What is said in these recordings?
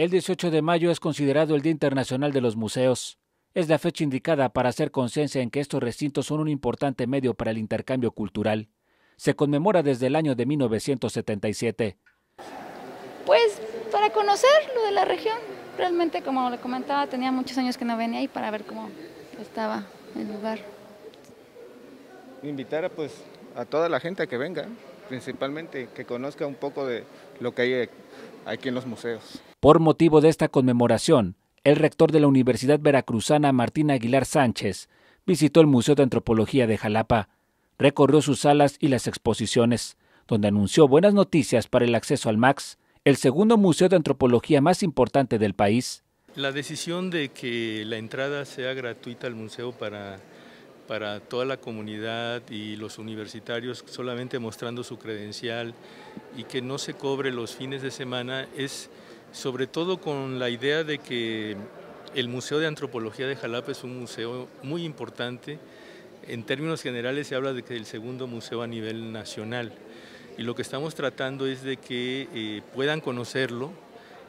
El 18 de mayo es considerado el Día Internacional de los Museos. Es la fecha indicada para hacer conciencia en que estos recintos son un importante medio para el intercambio cultural. Se conmemora desde el año de 1977. Pues para conocer lo de la región. Realmente, como le comentaba, tenía muchos años que no venía ahí para ver cómo estaba el lugar. Invitar a, pues, a toda la gente a que venga principalmente que conozca un poco de lo que hay eh, aquí en los museos. Por motivo de esta conmemoración, el rector de la Universidad Veracruzana, Martín Aguilar Sánchez, visitó el Museo de Antropología de Jalapa, recorrió sus salas y las exposiciones, donde anunció buenas noticias para el acceso al MAX, el segundo museo de antropología más importante del país. La decisión de que la entrada sea gratuita al museo para para toda la comunidad y los universitarios solamente mostrando su credencial y que no se cobre los fines de semana es sobre todo con la idea de que el Museo de Antropología de Jalapa es un museo muy importante. En términos generales se habla de que el segundo museo a nivel nacional y lo que estamos tratando es de que eh, puedan conocerlo,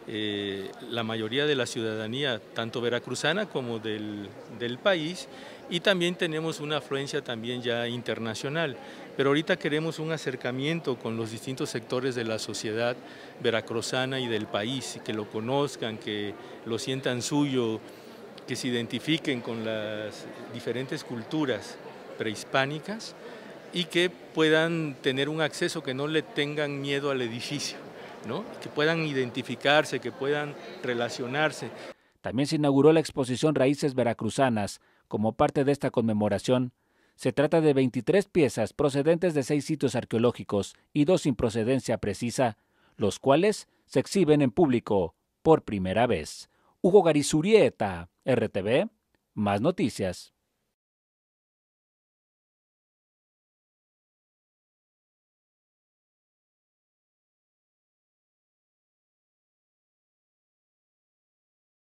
eh, la mayoría de la ciudadanía, tanto veracruzana como del, del, país, y también tenemos una afluencia también ya internacional. Pero ahorita queremos un acercamiento con los distintos sectores de la sociedad veracruzana y del país, que lo conozcan, que lo sientan suyo, que se identifiquen con las diferentes culturas prehispánicas y que puedan tener un acceso, que no le tengan miedo al edificio que puedan identificarse, que puedan relacionarse. También se inauguró la exposición Raíces Veracruzanas. Como parte de esta conmemoración, se trata de 23 piezas procedentes de seis sitios arqueológicos y dos sin procedencia precisa, los cuales se exhiben en público por primera vez. Hugo Garizurieta, RTV, más noticias.